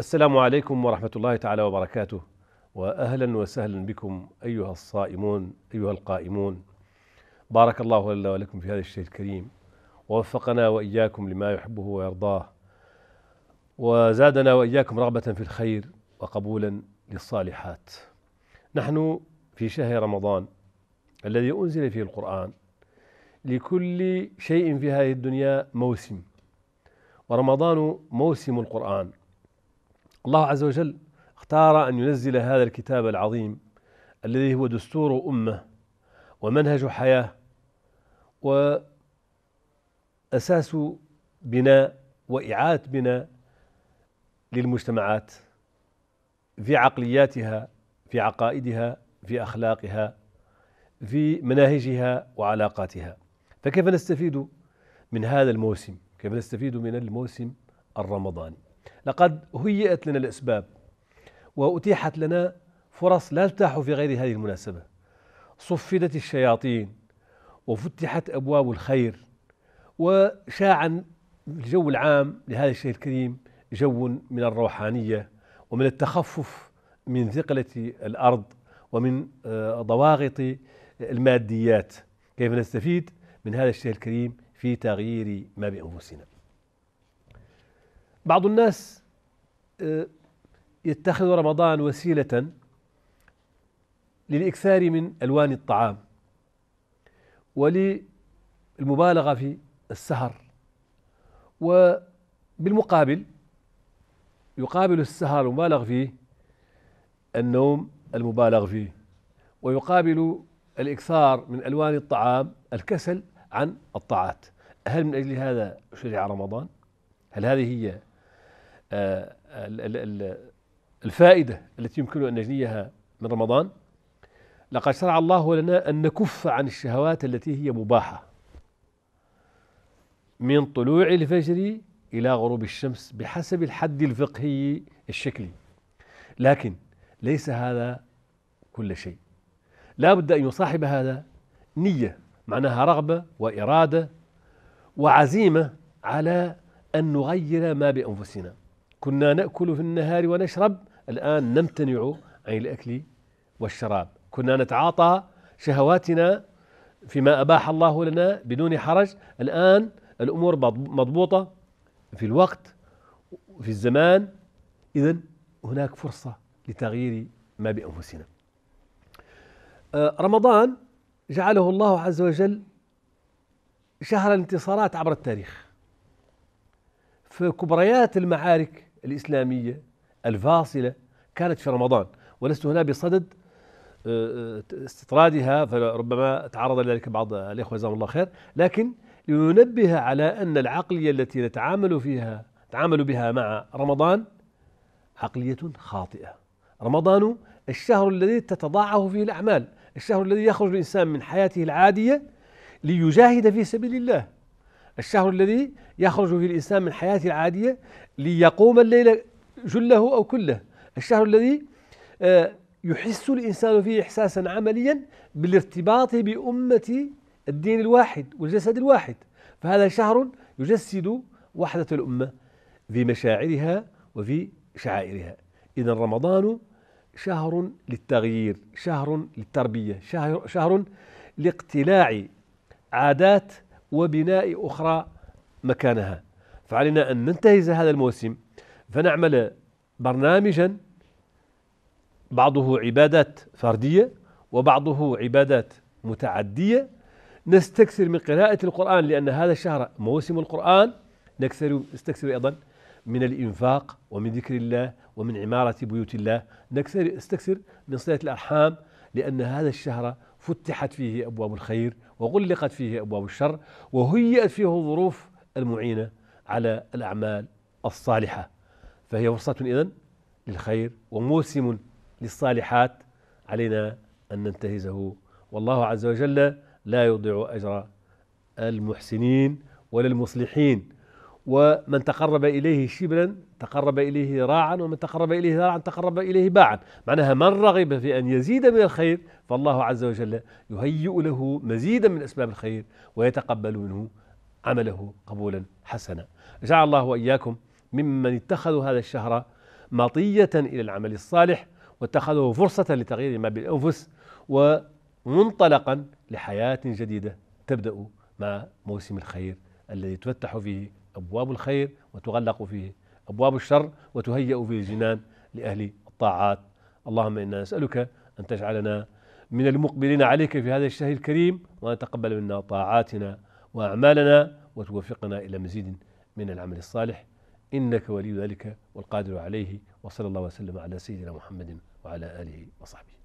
السلام عليكم ورحمة الله تعالى وبركاته وأهلا وسهلا بكم أيها الصائمون أيها القائمون بارك الله لنا ولكم في هذا الشيء الكريم ووفقنا وإياكم لما يحبه ويرضاه وزادنا وإياكم رغبة في الخير وقبولا للصالحات نحن في شهر رمضان الذي أنزل فيه القرآن لكل شيء في هذه الدنيا موسم ورمضان موسم القرآن الله عز وجل اختار ان ينزل هذا الكتاب العظيم الذي هو دستور امه ومنهج حياه واساس بناء واعاده بناء للمجتمعات في عقلياتها في عقائدها في اخلاقها في مناهجها وعلاقاتها فكيف نستفيد من هذا الموسم كيف نستفيد من الموسم الرمضاني لقد هيئت لنا الاسباب واتيحت لنا فرص لا تتاح في غير هذه المناسبه صفدت الشياطين وفتحت ابواب الخير وشاع الجو العام لهذا الشيء الكريم جو من الروحانيه ومن التخفف من ثقله الارض ومن آه، ضواغط الماديات كيف نستفيد من هذا الشيء الكريم في تغيير ما بانفسنا بعض الناس آه، يتخذ رمضان وسيلة للإكثار من ألوان الطعام وللمبالغة في السهر وبالمقابل يقابل السهر المبالغ فيه النوم المبالغ فيه ويقابل الإكثار من ألوان الطعام الكسل عن الطاعات هل من أجل هذا شرع رمضان؟ هل هذه هي الفائدة التي يمكن أن نجنيها من رمضان لقد شرع الله لنا أن نكف عن الشهوات التي هي مباحة من طلوع الفجر إلى غروب الشمس بحسب الحد الفقهي الشكلي لكن ليس هذا كل شيء لا بد أن يصاحب هذا نية معناها رغبة وإرادة وعزيمة على أن نغير ما بأنفسنا كنا نأكل في النهار ونشرب الآن نمتنع عن الأكل والشراب كنا نتعاطى شهواتنا فيما أباح الله لنا بدون حرج الآن الأمور مضبوطة في الوقت في الزمان إذا هناك فرصة لتغيير ما بأنفسنا آه، رمضان جعله الله عز وجل شهر الانتصارات عبر التاريخ فكبريات المعارك الإسلامية الفاصلة كانت في رمضان ولست هنا بصدد آه، آه، استطرادها فربما تعرض لذلك بعض الإخوة جزاهم الله خير لكن لننبه على أن العقلية التي نتعامل فيها نتعامل بها مع رمضان عقلية خاطئة رمضان الشهر الذي تتضاعف فيه الأعمال الشهر الذي يخرج الإنسان من حياته العادية ليجاهد في سبيل الله الشهر الذي يخرج فيه الإنسان من حياته العادية ليقوم الليل جله أو كله الشهر الذي آه، يحس الإنسان فيه إحساسا عمليا بالارتباط بأمة الدين الواحد والجسد الواحد فهذا شهر يجسد وحدة الأمة في مشاعرها وفي شعائرها إذا رمضان شهر للتغيير شهر للتربية شهر, شهر لاقتلاع عادات وبناء أخرى مكانها فعلينا أن ننتهز هذا الموسم فنعمل برنامجا بعضه عبادات فردية وبعضه عبادات متعدية نستكثر من قراءة القرآن لأن هذا الشهر موسم القرآن نكثر نستكثر أيضا من الإنفاق ومن ذكر الله ومن عمارة بيوت الله نكثر نستكثر من صلة الأرحام لأن هذا الشهر فتحت فيه أبواب الخير وغلقت فيه أبواب الشر وهيئت فيه الظروف المعينة على الأعمال الصالحة فهي فرصة إذن للخير وموسم للصالحات علينا أن ننتهزه والله عز وجل لا يضيع أجر المحسنين ولا المصلحين ومن تقرب إليه شبرا تقرب إليه راعا ومن تقرب إليه راعا تقرب إليه باعا معناها من رغب في أن يزيد من الخير فالله عز وجل يهيئ له مزيدا من أسباب الخير ويتقبل منه عمله قبولا حسنا جعل الله وإياكم ممن اتخذوا هذا الشهر مطية إلى العمل الصالح واتخذوه فرصة لتغيير ما بالأنفس ومنطلقا لحياة جديدة تبدأ مع موسم الخير الذي تفتح فيه أبواب الخير وتغلق فيه أبواب الشر وتهيأ فيه الجنان لأهل الطاعات اللهم إنا نسألك أن تجعلنا من المقبلين عليك في هذا الشهر الكريم وأن تقبل منا طاعاتنا وأعمالنا وتوفقنا إلى مزيد من العمل الصالح إنك ولي ذلك والقادر عليه وصلى الله وسلم على سيدنا محمد وعلى آله وصحبه